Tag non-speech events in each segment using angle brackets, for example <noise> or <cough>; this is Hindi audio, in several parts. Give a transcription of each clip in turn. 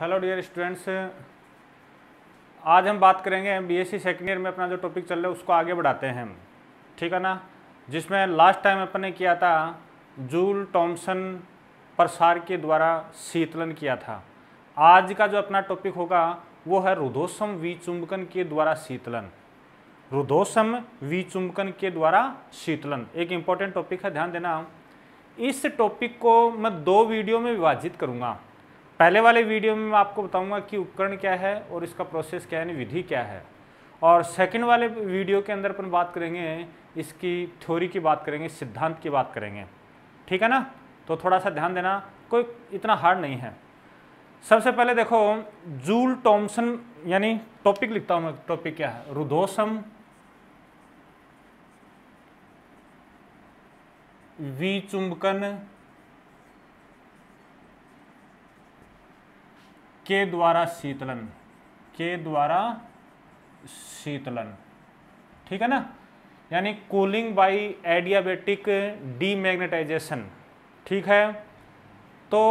हेलो डियर स्टूडेंट्स आज हम बात करेंगे बीएससी सेकेंड ईयर में अपना जो टॉपिक चल रहा है उसको आगे बढ़ाते हैं ठीक है ना जिसमें लास्ट टाइम अपन ने किया था जूल टॉमसन प्रसार के द्वारा शीतलन किया था आज का जो अपना टॉपिक होगा वो है रुदोसम विचुंबकन के द्वारा शीतलन रुदोसम विचुंबकन के द्वारा शीतलन एक इम्पॉर्टेंट टॉपिक है ध्यान देना इस टॉपिक को मैं दो वीडियो में विभाजित करूँगा पहले वाले वीडियो में मैं आपको बताऊंगा कि उपकरण क्या है और इसका प्रोसेस क्या है विधि क्या है और सेकंड वाले वीडियो के अंदर अपन बात करेंगे इसकी थ्योरी की बात करेंगे सिद्धांत की बात करेंगे ठीक है ना तो थोड़ा सा ध्यान देना कोई इतना हार्ड नहीं है सबसे पहले देखो जूल टॉम्सन यानी टॉपिक लिखता हूँ मैं टॉपिक क्या है रुदोसम वी चुंबकन के द्वारा शीतलन के द्वारा शीतलन ठीक है ना यानी कूलिंग बाई एडियाबेटिक डीमैग्नेटाइजेशन ठीक है तो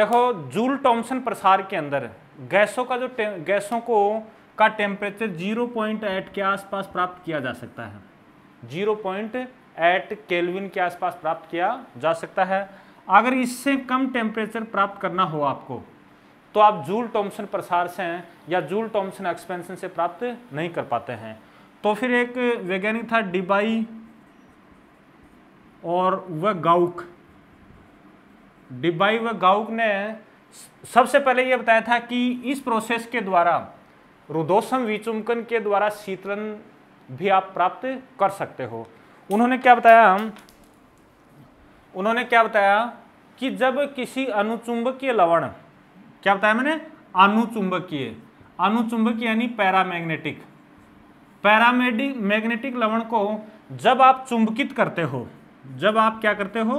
देखो जूल टॉम्सन प्रसार के अंदर गैसों का जो गैसों को का टेम्परेचर जीरो पॉइंट एट के आसपास प्राप्त किया जा सकता है जीरो पॉइंट एट केल्विन के आसपास प्राप्त किया जा सकता है अगर इससे कम टेम्परेचर प्राप्त करना हो आपको तो आप जूल टॉम्सन प्रसार से हैं या जूल टॉम्सन एक्सपेंशन से प्राप्त नहीं कर पाते हैं तो फिर एक वैज्ञानिक था डिबाई और वह गाउक डिबाई व गाउक ने सबसे पहले यह बताया था कि इस प्रोसेस के द्वारा रुदोषम विचुमकन के द्वारा शीतलन भी आप प्राप्त कर सकते हो उन्होंने क्या बताया हम उन्होंने क्या बताया कि जब किसी अनुचुंबकीय लवण क्या बताया मैंने अनुचुंबकीय अनुचुंबकीय यानी पैरामैग्नेटिक पैरामेडिक मैग्नेटिक लवण को जब आप चुंबकित करते हो जब आप क्या करते हो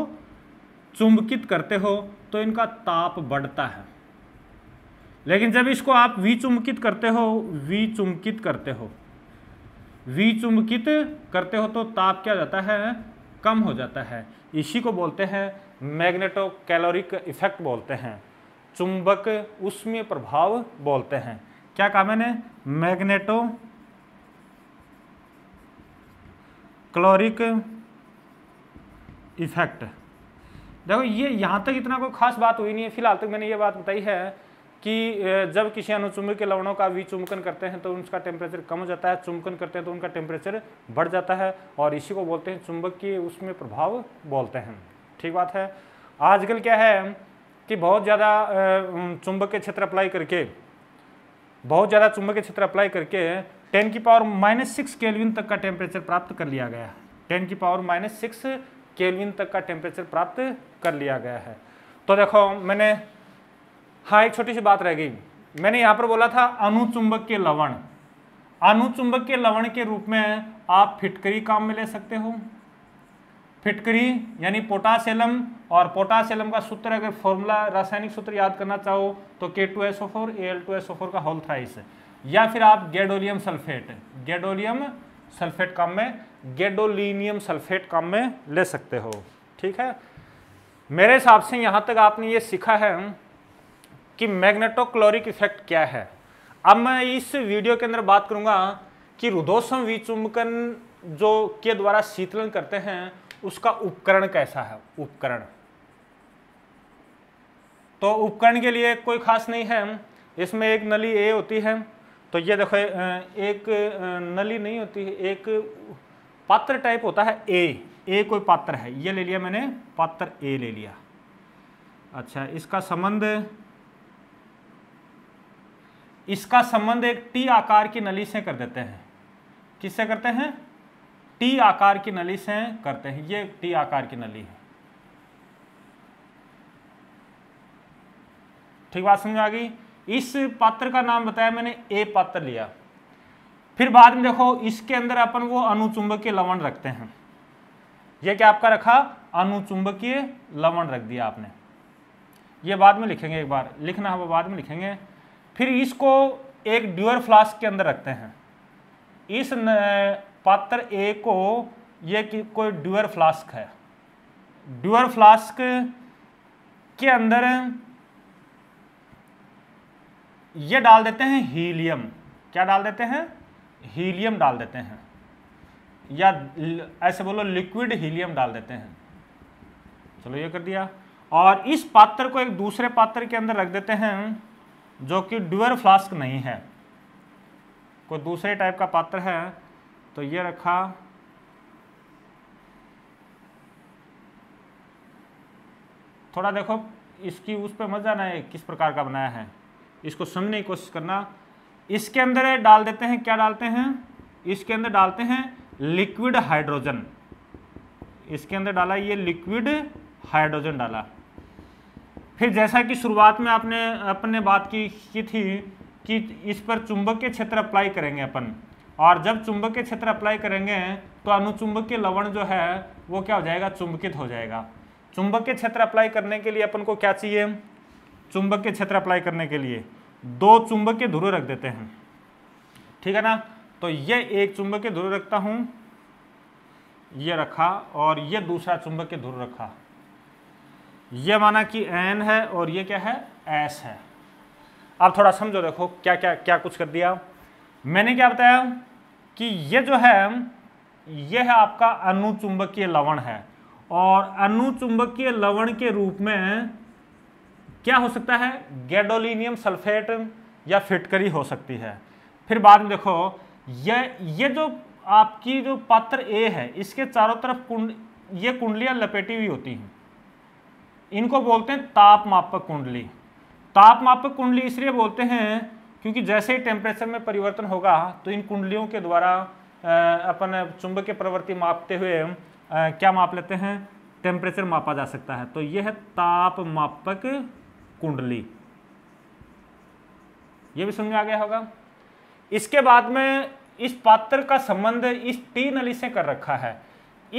चुंबकित करते हो तो इनका ताप बढ़ता है लेकिन जब इसको आप विचुंबकित करते हो विचुंबकित करते हो विचुंबकित करते हो तो ताप क्या जाता है कम हो जाता है इसी को बोलते हैं मैग्नेटो कैलोरिक इफेक्ट बोलते हैं चुंबक उसमें प्रभाव बोलते हैं क्या कहा मैंने मैग्नेटो क्लोरिक इफेक्ट देखो ये यहाँ तक इतना कोई खास बात हुई नहीं है फिलहाल तक मैंने ये बात बताई है कि जब किसी अनुचुंबक के लवणों का विचुंबकन करते हैं तो उनका टेम्परेचर कम हो जाता है चुंबकन करते हैं तो उनका टेम्परेचर बढ़ जाता है और इसी को बोलते हैं चुंबक के उसमें प्रभाव बोलते हैं ठीक बात है आजकल क्या है कि बहुत ज़्यादा चुंबकीय क्षेत्र अप्लाई करके बहुत ज़्यादा चुंबकीय क्षेत्र अप्लाई करके टेन की पावर माइनस सिक्स केलविन तक का टेम्परेचर प्राप्त कर लिया गया टेन की पावर माइनस सिक्स केलविन तक का टेम्परेचर प्राप्त कर लिया गया है तो देखो मैंने हाँ एक छोटी सी बात रह गई मैंने यहाँ पर बोला था अनुचुंबक के लवण अनुचुंबक के लवण के रूप में आप फिटकरी काम में ले सकते हो फिटकरी यानी पोटासलम और पोटासेलम का सूत्र अगर फॉर्मूला रासायनिक सूत्र याद करना चाहो तो K two S O four A L two S O four का होल थ्राइस या फिर आप गेडोलियम सल्फेट गेडोलियम सल्फेट काम में गेडोलिनियम सल्फेट काम में ले सकते हो ठीक है मेरे हिसाब से यहाँ तक आपने ये सीखा है कि मैग्नेटोक्लोरिक इफेक्ट क्या है अब मैं इस वीडियो के अंदर बात करूँगा कि रुदोसम विचुंबकन जो के द्वारा शीतलन करते हैं उसका उपकरण कैसा है उपकरण तो उपकरण के लिए कोई खास नहीं है इसमें एक नली ए होती है तो ये देखो एक नली नहीं होती है एक पात्र टाइप होता है ए ए कोई पात्र है ये ले लिया मैंने पात्र ए ले लिया अच्छा इसका संबंध इसका संबंध एक टी आकार की नली से कर देते हैं किससे करते हैं टी आकार की नली से करते हैं ये टी आकार की नली है ठीक बात समझ आ गई इस पात्र का नाम बताया मैंने ए पात्र लिया फिर बाद में देखो इसके अंदर अपन वो अनुचुंबकीय लवण रखते हैं ये क्या आपका रखा अनुचुंबकीय लवण रख दिया आपने ये बाद में लिखेंगे एक बार लिखना है वो बाद में लिखेंगे फिर इसको एक ड्यूअर फ्लास्क के अंदर रखते हैं इस पात्र ए को ये कोई ड्यूअर फ्लास्क है ड्यूअर फ्लास्क के अंदर ये डाल देते हैं हीलियम क्या डाल देते हैं हीलियम डाल देते हैं या ऐसे बोलो लिक्विड हीलियम डाल देते हैं चलो ये कर दिया और इस पात्र को एक दूसरे पात्र के अंदर रख देते हैं जो कि ड्यूअर फ्लास्क नहीं है कोई दूसरे टाइप का पात्र है तो ये रखा थोड़ा देखो इसकी उस पर मजा ना है किस प्रकार का बनाया है इसको समझने की कोशिश करना इसके अंदर डाल देते हैं क्या डालते हैं इसके अंदर डालते हैं लिक्विड हाइड्रोजन इसके अंदर डाला ये लिक्विड हाइड्रोजन डाला फिर जैसा कि शुरुआत में आपने अपने बात की, की थी कि इस पर चुंबक के क्षेत्र अप्लाई करेंगे अपन और जब चुंबकीय क्षेत्र अप्लाई करेंगे तो अनुचुंबकीय लवण जो है वो क्या हो जाएगा चुंबकित हो जाएगा चुंबकीय क्षेत्र अप्लाई करने के लिए अपन को क्या चाहिए चुंबकीय क्षेत्र अप्लाई करने के लिए दो चुंबकीय ध्रुव रख देते हैं ठीक है ना तो ये एक चुंबकीय ध्रुव रखता हूं ये रखा और ये दूसरा चुंबकीय ध्रुव रखा ये माना कि एन है और ये क्या है एस है आप थोड़ा समझो देखो क्या क्या क्या कुछ कर दिया मैंने क्या बताया कि ये जो है ये है आपका अनुचुंबकीय लवण है और अनुचुंबकीय लवण के रूप में क्या हो सकता है गैडोलिनियम सल्फेट या फिटकरी हो सकती है फिर बाद में देखो ये ये जो आपकी जो पात्र ए है इसके चारों तरफ कुंड ये कुंडलियाँ लपेटी हुई होती हैं इनको बोलते हैं तापमापक कुंडली तापमापक कुंडली इसलिए बोलते हैं क्योंकि जैसे ही टेम्परेचर में परिवर्तन होगा तो इन कुंडलियों के द्वारा अपन चुंबक के प्रवृत्ति मापते हुए क्या माप लेते हैं टेम्परेचर मापा जा सकता है तो यह है ताप मापक कुंडली ये भी समझ आ गया होगा इसके बाद में इस पात्र का संबंध इस टी नली से कर रखा है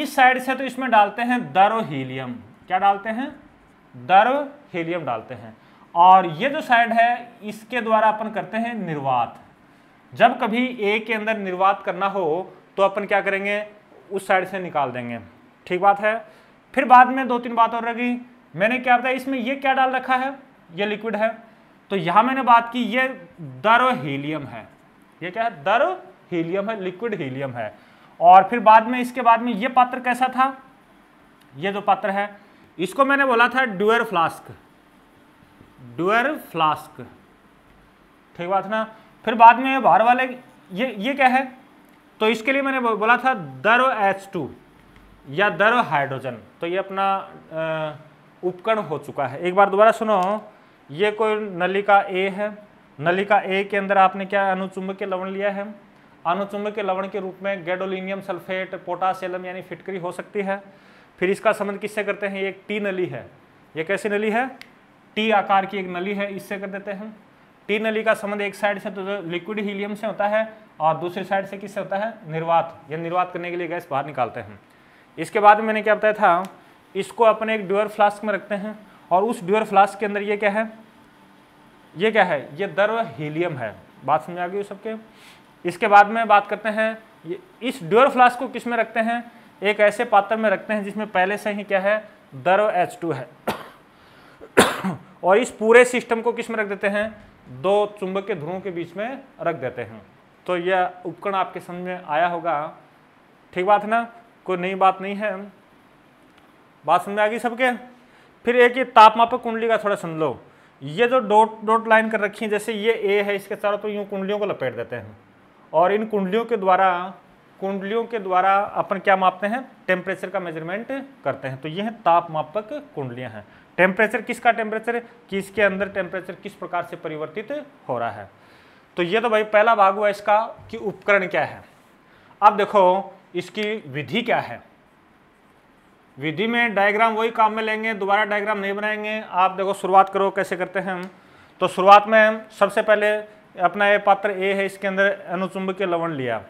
इस साइड से तो इसमें डालते हैं दरो हीलियम क्या डालते हैं दरो हीलियम डालते हैं और ये जो साइड है इसके द्वारा अपन करते हैं निर्वात जब कभी ए के अंदर निर्वात करना हो तो अपन क्या करेंगे उस साइड से निकाल देंगे ठीक बात है फिर बाद में दो तीन बात और रह गई मैंने क्या बताया इसमें ये क्या डाल रखा है ये लिक्विड है तो यहाँ मैंने बात की ये दर हीलियम है ये क्या है दर हीलियम है लिक्विड हीलियम है और फिर बाद में इसके बाद में ये पात्र कैसा था ये जो पात्र है इसको मैंने बोला था ड्यूअर फ्लास्क डुअर फ्लास्क ठीक बात ना फिर बाद में बाहर वाले ये ये क्या है तो इसके लिए मैंने बोला था दर एच टू या दर हाइड्रोजन तो ये अपना उपकरण हो चुका है एक बार दोबारा सुनो ये कोई नलिका ए है नलिका ए के अंदर आपने क्या के लवण लिया है के लवण के रूप में गेडोलिनियम सल्फेट पोटासियम यानी फिटकरी हो सकती है फिर इसका संबंध किससे करते हैं ये एक टी नली है ये कैसी नली है टी आकार की एक नली है इससे कर देते हैं टी नली का संबंध एक साइड से तो लिक्विड हीलियम से होता है और दूसरी साइड से किससे होता है निर्वात या निर्वात करने के लिए गैस बाहर निकालते हैं इसके बाद मैंने क्या बताया था इसको अपने एक ड्यूअर फ्लास्क में रखते हैं और उस ड्यूअर फ्लास्क के अंदर ये क्या है ये क्या है ये द्रव हीलियम है बात समझ आ गई सबके इसके बाद में बात करते हैं ये इस ड्यूअर फ्लास्क को किस में रखते हैं एक ऐसे पात्र में रखते हैं जिसमें पहले से ही क्या है द्रव टू है और इस पूरे सिस्टम को किस में रख देते हैं दो चुंबक के ध्रुवों के बीच में रख देते हैं तो यह उपकरण आपके समझ में आया होगा ठीक बात है ना कोई नई बात नहीं है बात समझ में आ गई सबके फिर एक ये तापमापक कुंडली का थोड़ा समझ लो ये जो डॉट डॉट लाइन कर रखी है जैसे ये ए है इसके चारों तो यूँ कुंडलियों को लपेट देते हैं और इन कुंडलियों के द्वारा कुंडलियों के द्वारा अपन क्या मापते हैं टेम्परेचर का मेजरमेंट करते हैं तो ये हैं तापमापक कुंडलियाँ हैं टेम्परेचर किसका टेम्परेचर किसके अंदर टेम्परेचर किस प्रकार से परिवर्तित हो रहा है तो ये तो भाई पहला भाग हुआ इसका कि उपकरण क्या है अब देखो इसकी विधि क्या है विधि में डायग्राम वही काम में लेंगे दोबारा डायग्राम नहीं बनाएंगे आप देखो शुरुआत करो कैसे करते हैं हम तो शुरुआत में सबसे पहले अपना ये पात्र ए है इसके अंदर अनुचुंब के लवण लिया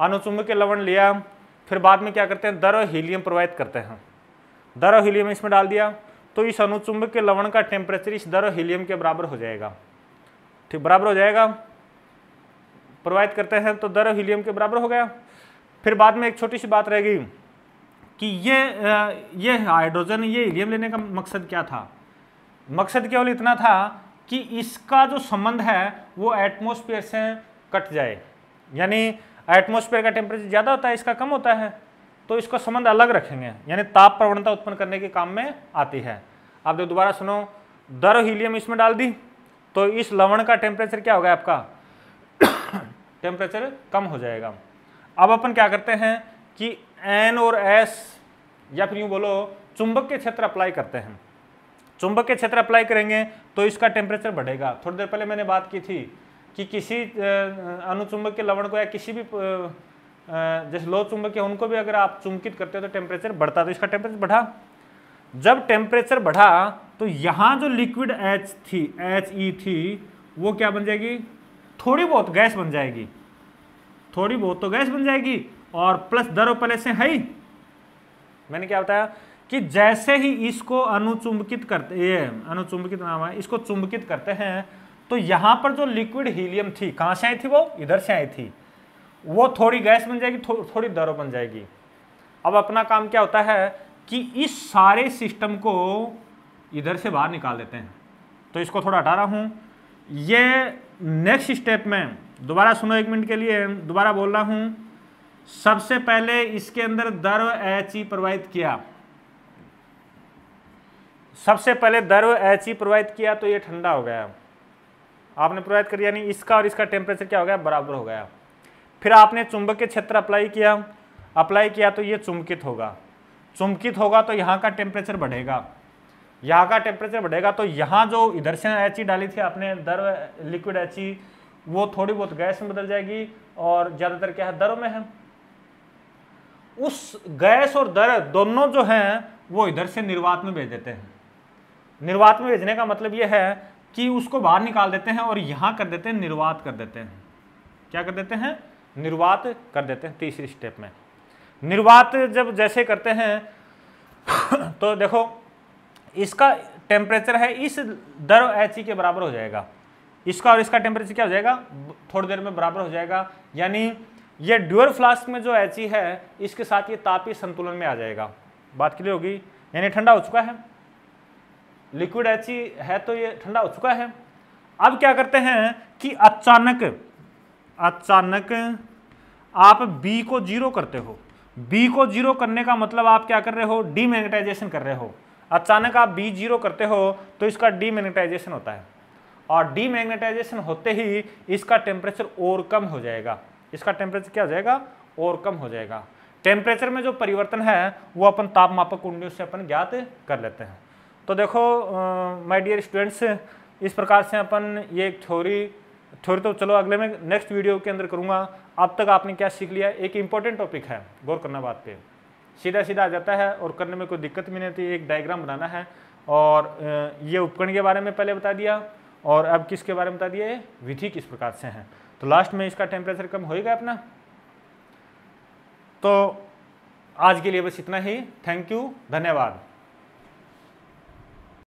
अनुचुंब के लवण लिया फिर बाद में क्या करते हैं दर और हीलियम प्रोवाइड करते हैं दर और हीलियम इसमें डाल दिया तो इस अनुचुंबक के लवण का टेम्परेचर इस दर हीलियम के बराबर हो जाएगा ठीक बराबर हो जाएगा प्रोवाइड करते हैं तो दर हीलियम के बराबर हो गया फिर बाद में एक छोटी सी बात रहेगी कि ये ये हाइड्रोजन ये हीलियम लेने का मकसद क्या था मकसद केवल इतना था कि इसका जो संबंध है वो एटमोसफियर से कट जाए यानी एटमोसफियर का टेम्परेचर ज़्यादा होता है इसका कम होता है तो इसका संबंध अलग रखेंगे यानी ताप प्रवणता उत्पन्न करने के काम में आती है आप जो दोबारा सुनो दर हीलियम इसमें डाल दी तो इस लवण का टेम्परेचर क्या होगा आपका टेम्परेचर <coughs> कम हो जाएगा अब अपन क्या करते हैं कि एन और एस या फिर यूँ बोलो चुंबक के क्षेत्र अप्लाई करते हैं चुंबक के क्षेत्र अप्लाई करेंगे तो इसका टेम्परेचर बढ़ेगा थोड़ी देर पहले मैंने बात की थी कि किसी अनुचुंबक के लवण को या किसी भी जैसे लो चुंबक है उनको भी अगर आप चुंबकित करते हो तो टेम्परेचर बढ़ता तो इसका टेम्परेचर बढ़ा जब टेम्परेचर बढ़ा तो यहाँ जो लिक्विड एच थी एच ई e थी वो क्या बन जाएगी थोड़ी बहुत गैस बन जाएगी थोड़ी बहुत तो गैस बन जाएगी और प्लस दर पले से है ही मैंने क्या बताया कि जैसे ही इसको अनुचुंबकित करते ये अनुचुंबकित नाम है इसको चुंबकित करते हैं तो यहाँ पर जो लिक्विड हीलियम थी कहाँ से आई थी वो इधर से आई थी वो थोड़ी गैस बन जाएगी थो, थोड़ी दरो बन जाएगी अब अपना काम क्या होता है कि इस सारे सिस्टम को इधर से बाहर निकाल देते हैं तो इसको थोड़ा हटा रहा हूँ ये नेक्स्ट स्टेप में दोबारा सुनो एक मिनट के लिए दोबारा बोल रहा हूँ सबसे पहले इसके अंदर दर्व एच ई प्रवाहित किया सबसे पहले दर्व एच ई प्रवाहित किया तो ये ठंडा हो गया आपने प्रवाहित कर यानी इसका और इसका टेम्परेचर क्या हो गया बराबर हो गया फिर आपने चुंबक के क्षेत्र अप्लाई किया अप्लाई किया तो ये चुंबकित होगा चुंबकित होगा तो यहाँ का टेम्परेचर बढ़ेगा यहाँ का टेम्परेचर बढ़ेगा तो यहाँ जो इधर से एच e डाली थी आपने दर लिक्विड एच e, वो थोड़ी बहुत गैस में बदल जाएगी और ज़्यादातर क्या है दरों में है उस गैस और दर दोनों जो हैं वो इधर से निर्वात में भेज देते हैं निर्वात में भेजने का मतलब ये है कि उसको बाहर निकाल देते हैं और यहाँ कर देते हैं निर्वात कर देते हैं क्या कर देते हैं निर्वात कर देते हैं तीसरी स्टेप में निर्वात जब जैसे करते हैं <coughs> तो देखो इसका टेम्परेचर है इस दर एच के बराबर हो जाएगा इसका और इसका टेम्परेचर क्या हो जाएगा थोड़ी देर में बराबर हो जाएगा यानी ये ड्यूअर फ्लास्क में जो एच है इसके साथ ये तापी संतुलन में आ जाएगा बात क्लियर होगी यानी ठंडा हो चुका है लिक्विड एच है तो ये ठंडा हो चुका है अब क्या करते हैं कि अचानक अचानक आप बी को जीरो करते हो बी को जीरो करने का मतलब आप क्या कर रहे हो डीमैग्नेटाइजेशन कर रहे हो अचानक आप बी जीरो करते हो तो इसका डीमैग्नेटाइजेशन होता है और डीमैग्नेटाइजेशन होते ही इसका टेम्परेचर और कम हो जाएगा इसका टेम्परेचर क्या हो जाएगा और कम हो जाएगा टेम्परेचर में जो परिवर्तन है वो अपन तापमापक कुंडियों से अपन ज्ञात कर लेते हैं तो देखो माय डियर स्टूडेंट्स इस प्रकार से अपन ये एक थ्योरी थोड़ी तो चलो अगले में नेक्स्ट वीडियो के अंदर करूँगा अब तक आपने क्या सीख लिया एक इंपॉर्टेंट टॉपिक है गौर करना बात पे सीधा सीधा आ जाता है और करने में कोई दिक्कत भी नहीं थी एक डायग्राम बनाना है और ये उपकरण के बारे में पहले बता दिया और अब किसके बारे में बता दिया विधि किस प्रकार से है तो लास्ट में इसका टेम्परेचर कम होएगा अपना तो आज के लिए बस इतना ही थैंक यू धन्यवाद